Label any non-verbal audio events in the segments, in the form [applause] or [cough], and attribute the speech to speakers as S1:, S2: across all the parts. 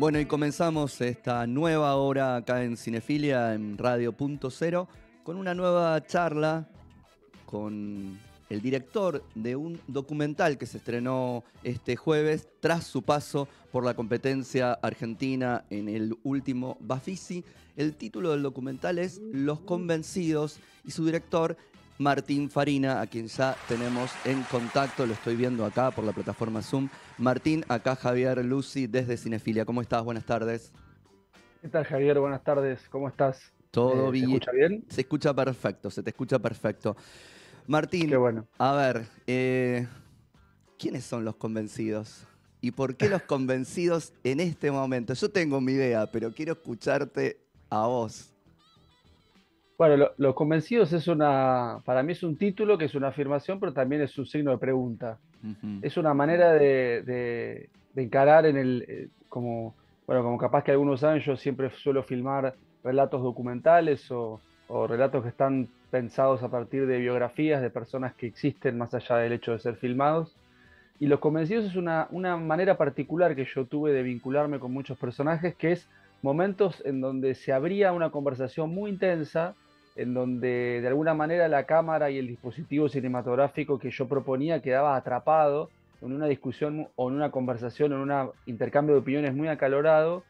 S1: Bueno, y comenzamos esta nueva hora acá en Cinefilia, en Radio Punto Cero, con una nueva charla con el director de un documental que se estrenó este jueves tras su paso por la competencia argentina en el último Bafisi. El título del documental es Los Convencidos y su director Martín Farina, a quien ya tenemos en contacto, lo estoy viendo acá por la plataforma Zoom. Martín, acá Javier Lucy desde Cinefilia. ¿Cómo estás? Buenas tardes.
S2: ¿Qué tal, Javier? Buenas tardes. ¿Cómo estás? Todo bien. ¿Se escucha
S1: bien? Se escucha perfecto, se te escucha perfecto. Martín, bueno. a ver, eh, ¿quiénes son los convencidos? ¿Y por qué los [laughs] convencidos en este momento? Yo tengo mi idea, pero quiero escucharte a vos.
S2: Bueno, Los Convencidos es una, para mí es un título que es una afirmación, pero también es un signo de pregunta. Es una manera de, encarar en el, eh, como, bueno, como capaz que algunos saben, yo siempre suelo filmar relatos documentales o, o relatos que están pensados a partir de biografías de personas que existen más allá del hecho de ser filmados. Y Los Convencidos es una, una, manera particular que yo tuve de vincularme con muchos personajes, que es momentos en donde se abría una conversación muy intensa en donde de alguna manera la cámara y el dispositivo cinematográfico que yo proponía quedaba atrapado en una discusión o en una conversación, en un intercambio de opiniones muy acalorado,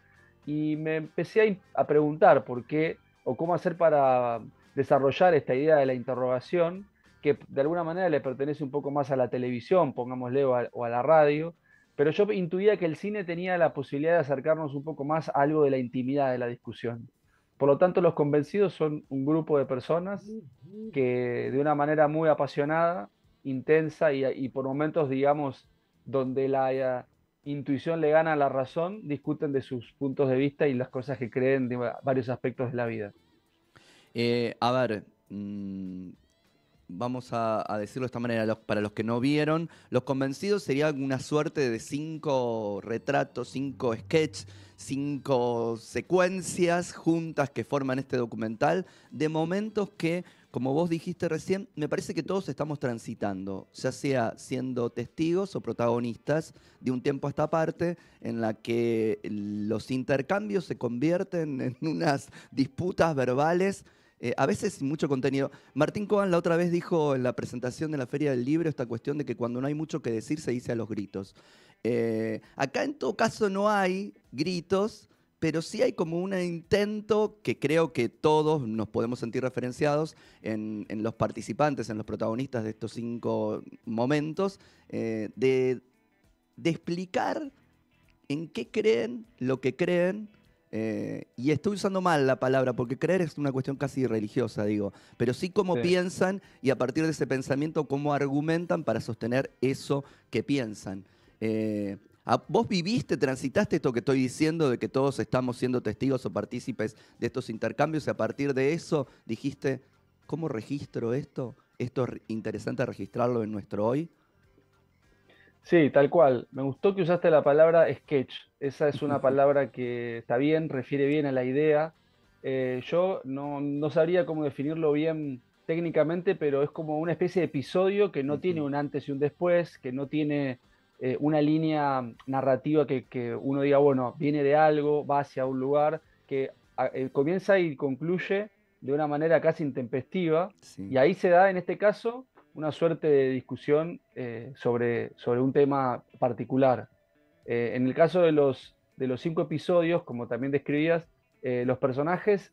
S2: y me empecé a, preguntar por qué o cómo hacer para desarrollar esta idea de la interrogación, que de alguna manera le pertenece un poco más a la televisión, pongámosle, o o a la radio, pero yo intuía que el cine tenía la posibilidad de acercarnos un poco más a algo de la intimidad de la discusión. Por lo tanto, los convencidos son un grupo de personas que de una manera muy apasionada, intensa y, por momentos, digamos, donde la, eh, intuición le gana a la razón, discuten de sus puntos de vista y las cosas que creen de varios aspectos de la vida.
S1: Eh, a ver, mm, vamos a, decirlo de esta manera, para los que no vieron, Los Convencidos serían una suerte de cinco retratos, cinco sketches, cinco secuencias juntas que forman este documental, de momentos que, como vos dijiste recién, me parece que todos estamos transitando, ya sea siendo testigos o protagonistas de un tiempo a esta parte en la que los intercambios se convierten en unas disputas verbales eh, a veces mucho contenido. Martín Coan la otra vez dijo en la presentación de la Feria del Libro esta cuestión de que cuando no hay mucho que decir se dice a los gritos. Eh, acá en todo caso no hay gritos, pero sí hay como un intento que creo que todos nos podemos sentir referenciados en, los participantes, en los protagonistas de estos cinco momentos, eh, de explicar en qué creen lo que creen eh, y estoy usando mal la palabra, porque creer es una cuestión casi religiosa, digo, pero sí cómo piensan y a partir de ese pensamiento cómo argumentan para sostener eso que piensan. Eh, ¿Vos viviste, transitaste esto que estoy diciendo de que todos estamos siendo testigos o partícipes de estos intercambios y a partir de eso dijiste, ¿cómo registro esto? ¿Esto es interesante registrarlo en nuestro hoy? Sí, tal cual. Me gustó que usaste la palabra sketch. Esa es una palabra
S2: que está bien, refiere bien a la idea. Eh, yo no, no, sabría cómo definirlo bien técnicamente, pero es como una especie de episodio que no tiene un antes y un después, que no tiene eh, una línea narrativa que, uno diga, bueno, viene de algo, va hacia un lugar, que eh, comienza y concluye de una manera casi intempestiva. Y ahí se da, en este caso, una suerte de discusión eh, sobre, sobre un tema particular. Eh, en el caso de los, de los cinco episodios, como también describías, eh, los personajes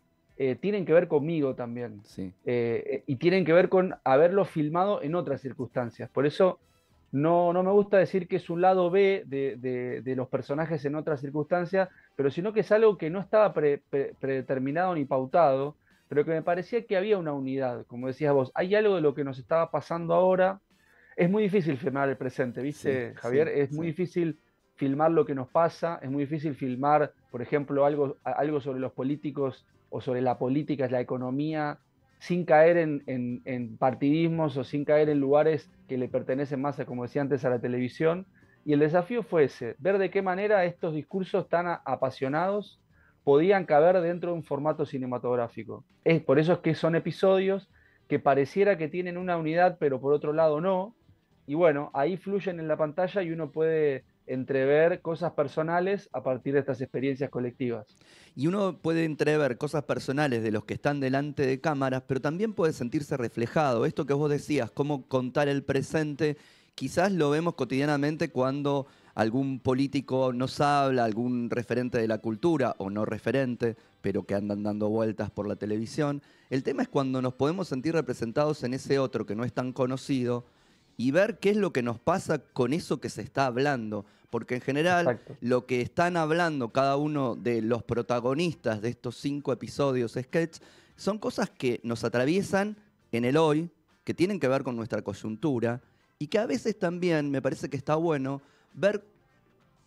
S2: tienen que ver conmigo también. Sí. y tienen que ver con haberlo filmado en otras circunstancias. Por eso no, me gusta decir que es un lado B de, los personajes en otras circunstancias, pero sino que es algo que no estaba predeterminado ni pautado pero que me parecía que había una unidad, como decías vos, hay algo de lo que nos estaba pasando ahora. Es muy difícil filmar el presente, ¿viste, Javier? es muy difícil filmar lo que nos pasa, es muy difícil filmar, por ejemplo, algo, algo sobre los políticos o sobre la política, la economía, sin caer en, en, partidismos o sin caer en lugares que le pertenecen más, como decía antes, a la televisión. Y el desafío fue ese, ver de qué manera estos discursos tan apasionados podían caber dentro de un formato cinematográfico. Es por eso es que son episodios que pareciera que tienen una unidad, pero por otro lado no. Y bueno, ahí
S1: fluyen en la pantalla y uno puede entrever cosas personales a partir de estas experiencias colectivas. Y uno puede entrever cosas personales de los que están delante de cámaras, pero también puede sentirse reflejado. Esto que vos decías, cómo contar el presente, quizás lo vemos cotidianamente cuando algún político nos habla, algún referente de la cultura o no referente, pero que andan dando vueltas por la televisión. El tema es cuando nos podemos sentir representados en ese otro que no es tan conocido y ver qué es lo que nos pasa con eso que se está hablando. Porque en general lo que están hablando cada uno de los protagonistas de estos cinco episodios sketch son cosas que nos atraviesan en el hoy, que tienen que ver con nuestra coyuntura y que a veces también me parece que está bueno ver,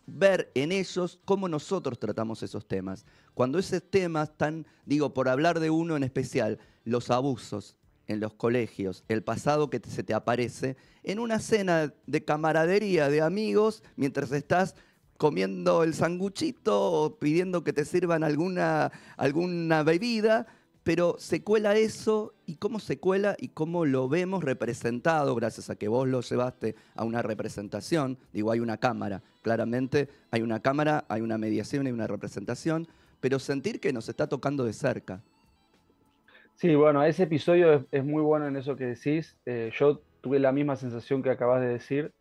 S1: ver en ellos cómo nosotros tratamos esos temas. Cuando esos temas están, digo, por hablar de uno en especial, los abusos en los colegios, el pasado que se te aparece, en una cena de camaradería de amigos, mientras estás comiendo el sanguchito o pidiendo que te sirvan alguna, alguna bebida, pero se cuela eso y cómo se cuela y cómo lo vemos representado, gracias a que vos lo llevaste a una representación, digo, hay una cámara, claramente hay una cámara, hay una mediación, hay una representación, pero sentir que nos está tocando de cerca. Sí, bueno, ese
S2: episodio es, muy bueno en eso que decís, eh, yo tuve la misma sensación que acabas de decir,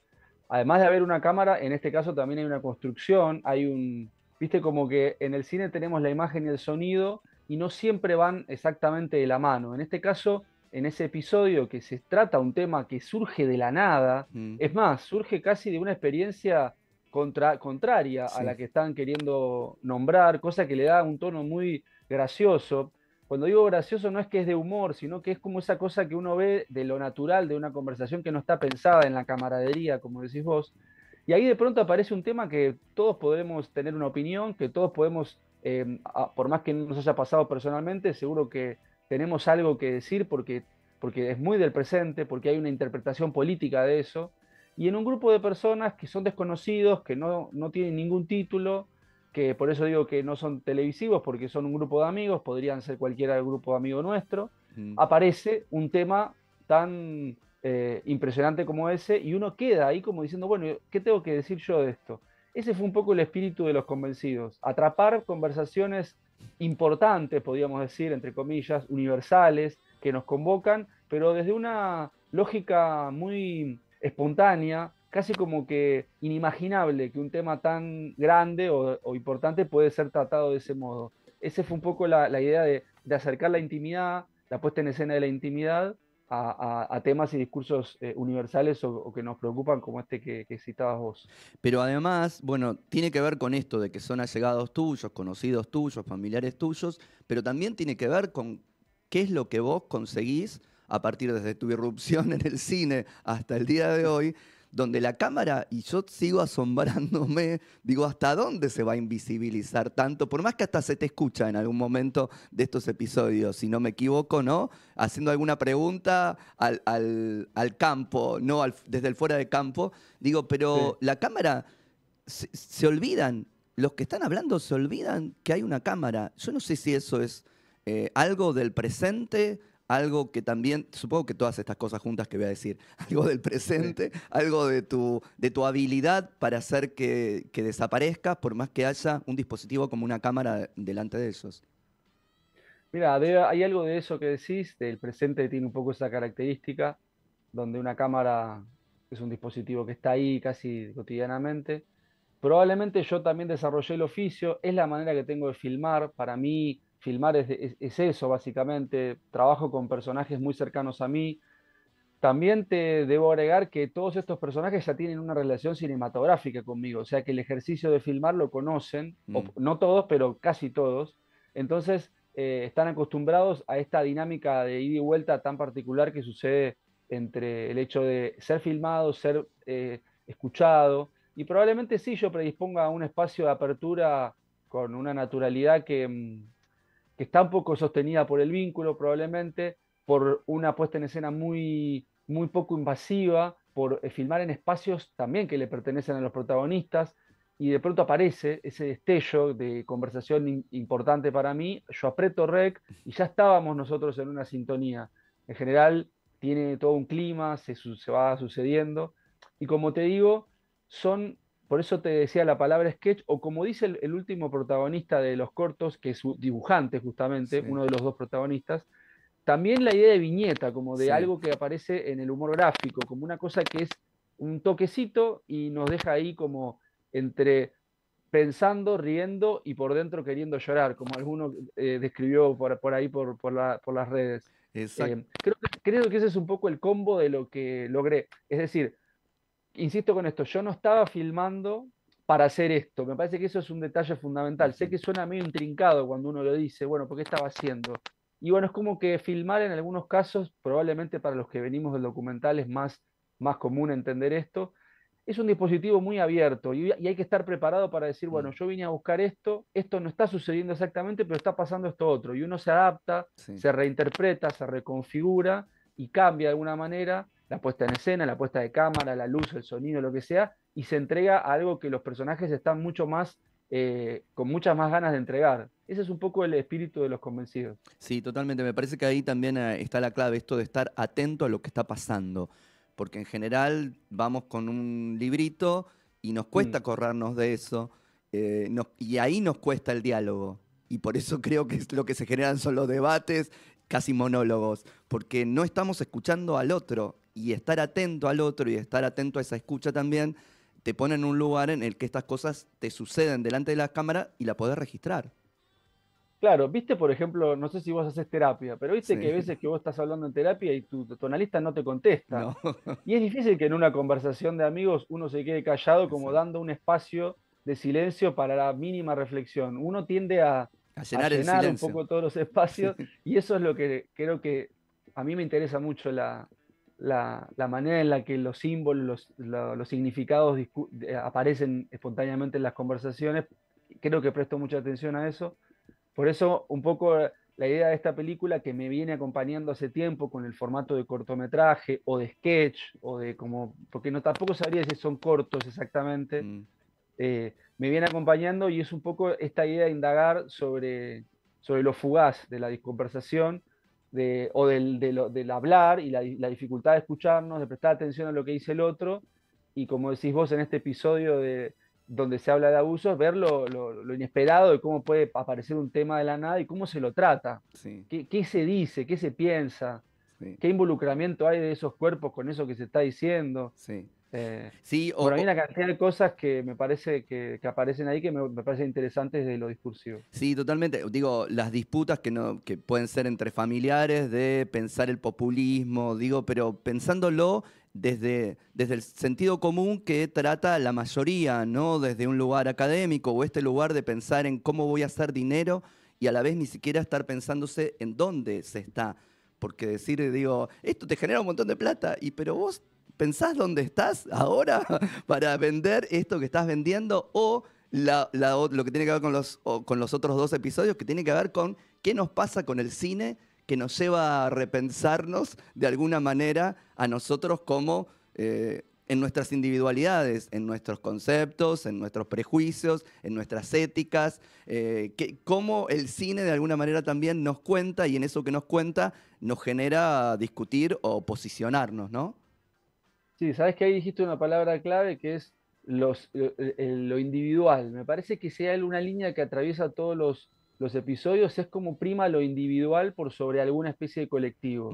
S2: además de haber una cámara, en este caso también hay una construcción, hay un, viste como que en el cine tenemos la imagen y el sonido, y no siempre van exactamente de la mano. En este caso, en ese episodio que se trata un tema que surge de la nada, mm. es más, surge casi de una experiencia contraria a la que están queriendo nombrar, cosa que le da un tono muy gracioso. Cuando digo gracioso no es que es de humor, sino que es como esa cosa que uno ve de lo natural, de una conversación que no está pensada en la camaradería, como decís vos. Y ahí de pronto aparece un tema que todos podemos tener una opinión, que todos podemos Em, ah, por más que no nos haya pasado personalmente, seguro que tenemos algo que decir porque, porque es muy del presente, porque hay una interpretación política de eso, y en un grupo de personas que son desconocidos, que no, tienen ningún título, que por eso digo que no son televisivos, porque son un grupo de amigos, podrían ser cualquiera del grupo de amigos nuestro, aparece un tema tan eh, impresionante como ese y uno queda ahí como diciendo, bueno, ¿qué tengo que decir yo de esto? ese fue un poco el espíritu de los convencidos, atrapar conversaciones importantes, podríamos decir, entre comillas, universales, que nos convocan, pero desde una lógica muy espontánea, casi como que inimaginable que un tema tan grande o, importante puede ser tratado de ese modo. Esa fue un poco la, idea de acercar la intimidad, la puesta en escena de la intimidad a, temas y discursos eh, universales o, que nos preocupan como
S1: este que, que, citabas vos. Pero además, bueno, tiene que ver con esto de que son allegados tuyos, conocidos tuyos, familiares tuyos, pero también tiene que ver con qué es lo que vos conseguís a partir desde tu irrupción [laughs] en el cine hasta el día de hoy donde la cámara, y yo sigo asombrándome, digo, ¿hasta dónde se va a invisibilizar tanto? Por más que hasta se te escucha en algún momento de estos episodios, si no me equivoco, ¿no? Haciendo alguna pregunta al, campo, no desde el fuera de campo, digo, pero la cámara, se, olvidan, los que están hablando se olvidan que hay una cámara. Yo no sé si eso es... Eh, algo del presente, algo que también, supongo que todas estas cosas juntas que voy a decir, [laughs] algo del presente, algo de tu, de tu habilidad para hacer que, desaparezca, por más que haya un dispositivo como una cámara delante de ellos.
S2: Mira, hay algo de eso que decís, el presente tiene un poco esa característica, donde una cámara es un dispositivo que está ahí casi cotidianamente. Probablemente yo también desarrollé el oficio, es la manera que tengo de filmar, para mí filmar es, eso, básicamente. Trabajo con personajes muy cercanos a mí. También te debo agregar que todos estos personajes ya tienen una relación cinematográfica conmigo, o sea que el ejercicio de filmar lo conocen, mm. no todos, pero casi todos. Entonces eh, están acostumbrados a esta dinámica de ida y vuelta tan particular que sucede entre el hecho de ser filmado, ser eh, escuchado, y probablemente sí yo predisponga a un espacio de apertura con una naturalidad que, mm, que está un poco sostenida por el vínculo probablemente, por una puesta en escena muy, muy poco invasiva, por eh, filmar en espacios también que le pertenecen a los protagonistas, y de pronto aparece ese destello de conversación importante para mí, yo aprieto rec y ya estábamos nosotros en una sintonía. En general tiene todo un clima, se, se va sucediendo, y como te digo, son por eso te decía la palabra sketch, o como dice el, último protagonista de los cortos, que es dibujante justamente, uno de los dos protagonistas, también la idea de viñeta, como de algo que aparece en el humor gráfico, como una cosa que es un toquecito y nos deja ahí como entre pensando, riendo y por dentro queriendo llorar, como alguno eh, describió por, ahí por, las redes. Eh, creo, creo que ese es un poco el combo de lo que logré. Es decir, insisto con esto, yo no estaba filmando para hacer esto. Me parece que eso es un detalle fundamental. Sé que suena medio intrincado cuando uno lo dice, bueno, ¿por qué estaba haciendo? Y bueno, es como que filmar en algunos casos, probablemente para los que venimos del documental es más, más común entender esto, es un dispositivo muy abierto y, hay que estar preparado para decir, bueno, mm. yo vine a buscar esto, esto no está sucediendo exactamente, pero está pasando esto otro. Y uno se adapta, se reinterpreta, se reconfigura y cambia de alguna manera la puesta en escena, la puesta de cámara, la luz, el sonido, lo que sea, y se entrega a algo que los personajes están mucho más, eh, con muchas más ganas de entregar. Ese es un poco el espíritu de los convencidos.
S1: Sí, totalmente. Me parece que ahí también eh, está la clave, esto de estar atento a lo que está pasando, porque en general vamos con un librito y nos cuesta mm. corrernos de eso, eh, y ahí nos cuesta el diálogo. Y por eso [laughs] creo que es lo que se generan son los debates, casi monólogos, porque no estamos escuchando al otro y estar atento al otro y estar atento a esa escucha también, te pone en un lugar en el que estas cosas te suceden delante de la cámara y la podés registrar. Claro, viste, por ejemplo, no sé si vos haces terapia, pero viste que hay veces que vos estás
S2: hablando en terapia y tu, tonalista no te contesta. [laughs] Y es difícil que en una conversación de amigos uno se quede callado como dando un espacio de silencio para la mínima reflexión. Uno tiende a, llenar, un poco todos los espacios y eso es lo que creo que a mí me interesa mucho la, la, manera en la que los símbolos, los, significados eh, aparecen espontáneamente en las conversaciones. Creo que presto mucha atención a eso. Por eso, un poco la idea de esta película que me viene acompañando hace tiempo con el formato de cortometraje o de sketch o de como, porque no tampoco sabría si son cortos exactamente, mm. eh, me viene acompañando y es un poco esta idea de indagar sobre, sobre lo fugaz de la conversación o del, hablar y la, dificultad de escucharnos, de prestar atención a lo que dice el otro, y como decís vos en este episodio de, donde se habla de abusos, ver lo, inesperado de cómo puede aparecer un tema de la nada y cómo se lo trata, qué, se dice, qué se piensa, qué involucramiento hay de esos cuerpos con eso que se está diciendo. Sí. Eh, sí, o, hay una cantidad de cosas que me parece que, aparecen ahí que me, me, parecen interesantes de lo discursivo.
S1: Sí, totalmente. Digo, las disputas que, no, que pueden ser entre familiares de pensar el populismo, digo, pero pensándolo desde, desde el sentido común que trata la mayoría, ¿no? Desde un lugar académico o este lugar de pensar en cómo voy a hacer dinero y a la vez ni siquiera estar pensándose en dónde se está. Porque decir, digo, esto te genera un montón de plata, y pero vos ¿pensás dónde estás ahora [laughs] para vender esto que estás vendiendo? O lo que tiene que ver con los, otros dos episodios, que tiene que ver con qué nos pasa con el cine que nos lleva a repensarnos de alguna manera a nosotros como eh, en nuestras individualidades, en nuestros conceptos, en nuestros prejuicios, en nuestras éticas, eh, que, cómo el cine de alguna manera también nos cuenta y en eso que nos cuenta nos genera discutir o posicionarnos, ¿no?
S2: Sí, sabes que ahí dijiste una palabra clave que es los, lo, eh, eh, individual. Me parece que sea una línea que atraviesa todos los, los episodios, es como prima lo individual por sobre alguna especie de colectivo.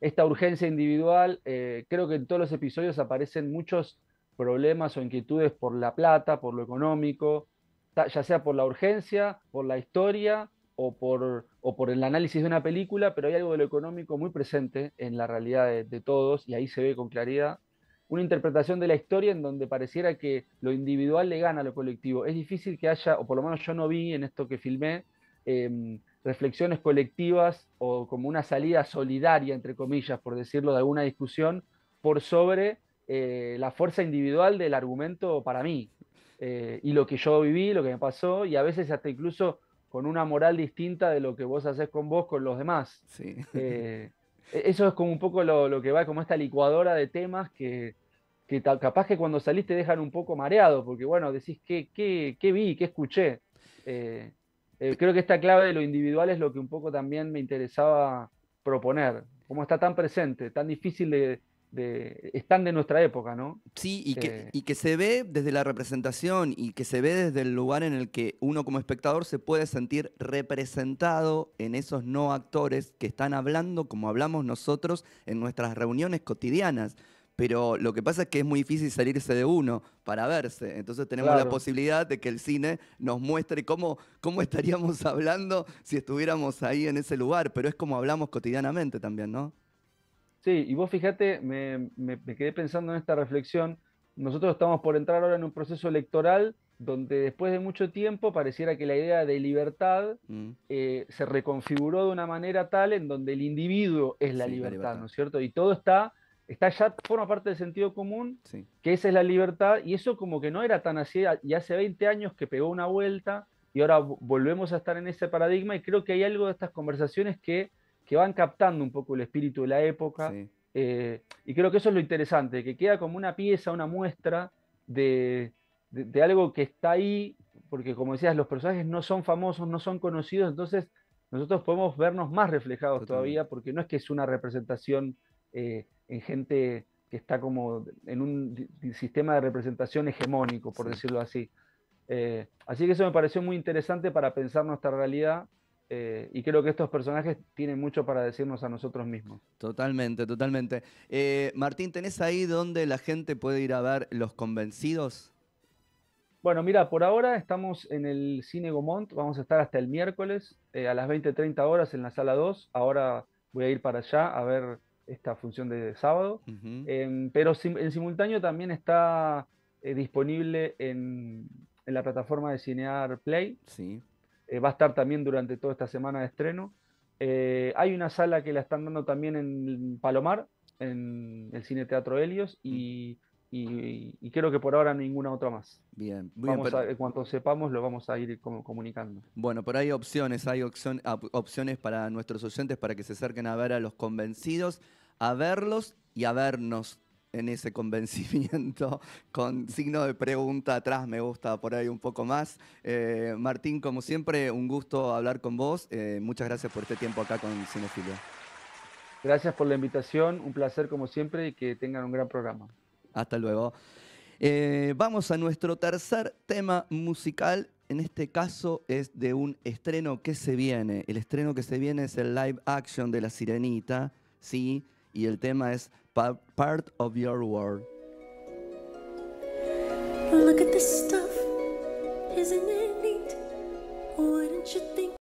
S2: Esta urgencia individual, eh, creo que en todos los episodios aparecen muchos problemas o inquietudes por la plata, por lo económico, ya sea por la urgencia, por la historia o por, o por el análisis de una película, pero hay algo de lo económico muy presente en la realidad de todos y ahí se ve con claridad una interpretación de la historia en donde pareciera que lo individual le gana a lo colectivo. Es difícil que haya, o por lo menos yo no vi en esto que filmé, em, reflexiones colectivas o como una salida solidaria, entre comillas, por decirlo, de alguna discusión por sobre eh, la fuerza individual del argumento para mí eh, y lo que yo viví, lo que me pasó y a veces hasta incluso con una moral distinta de lo que vos haces con vos, con los demás. Sí. Eh, e-, eso es como un poco lo, que va, como esta licuadora de temas que, que capaz que cuando salís te dejan un poco mareado, porque bueno, decís qué, qué, qué vi, qué escuché. Eh, eh, creo que esta clave de lo individual es lo que un poco también me interesaba proponer, como está tan presente, tan difícil de, están de nuestra época, ¿no? Sí, y que, eh,
S1: y que se ve desde la representación y que se ve desde el lugar en el que uno como espectador se puede sentir representado en esos no actores que están hablando como hablamos nosotros en nuestras reuniones cotidianas. Pero lo que pasa es que es muy difícil salirse de uno para verse. Entonces tenemos la posibilidad de que el cine nos muestre cómo, cómo estaríamos [laughs] hablando si estuviéramos ahí en ese lugar. Pero es como hablamos cotidianamente también, ¿no? Sí, y vos fíjate, me, quedé pensando en esta reflexión. Nosotros
S2: estamos por entrar ahora en un proceso electoral donde después de mucho tiempo pareciera que la idea de libertad mm. eh, se reconfiguró de una manera tal en donde el individuo es la, libertad, ¿no es cierto? Y todo está, está ya, forma parte del sentido común, que esa es la libertad, y eso como que no era tan así, y hace 20 años que pegó una vuelta, y ahora volvemos a estar en ese paradigma, y creo que hay algo de estas conversaciones que que van captando un poco el espíritu de la época. Eh, y creo que eso es lo interesante, que queda como una pieza, una muestra de, algo que está ahí, porque como decías, los personajes no son famosos, no son conocidos, entonces nosotros podemos vernos más reflejados todavía, porque no es que es una representación eh, en gente que está como en un sistema de representación hegemónico, por decirlo así. Eh, así que eso me pareció muy interesante para
S1: pensar nuestra realidad eh, y creo que estos personajes tienen mucho para decirnos a nosotros mismos. Totalmente, totalmente. Eh, Martín, ¿tenés ahí donde la gente puede ir a ver Los Convencidos? Bueno, mira, por ahora estamos en el Cine Gomont, vamos a
S2: estar hasta el miércoles eh, a las 20.30 horas en la sala 2, ahora voy a ir para allá a ver esta función de sábado, em, pero en simultáneo también está disponible en, en la plataforma de Cinear Play. Sí. Eh, va a estar también durante toda esta semana de estreno. Eh, hay una sala que la están dando también en Palomar, en el Cine Teatro Helios, y, mm. creo que por ahora ninguna otra más.
S1: Bien, bien, en
S2: cuanto sepamos lo vamos a ir
S1: comunicando. Bueno, pero hay opciones, hay opciones para nuestros oyentes para que se acerquen a ver a los convencidos, a verlos y a vernos en ese convencimiento [laughs] con signo de pregunta atrás, me gusta por ahí un poco más. Eh, Martín, como siempre, un gusto hablar con vos. Eh, muchas gracias por este tiempo acá con Cinefilia. Gracias por la invitación, un placer como siempre y que tengan un gran programa. Hasta luego. Eh, vamos a nuestro tercer tema musical. En este caso es de un estreno que se viene. El estreno que se viene es el live action de La Sirenita, ¿sí? y el tema es Part of Your World.
S2: Look at this stuff, isn't it neat? you think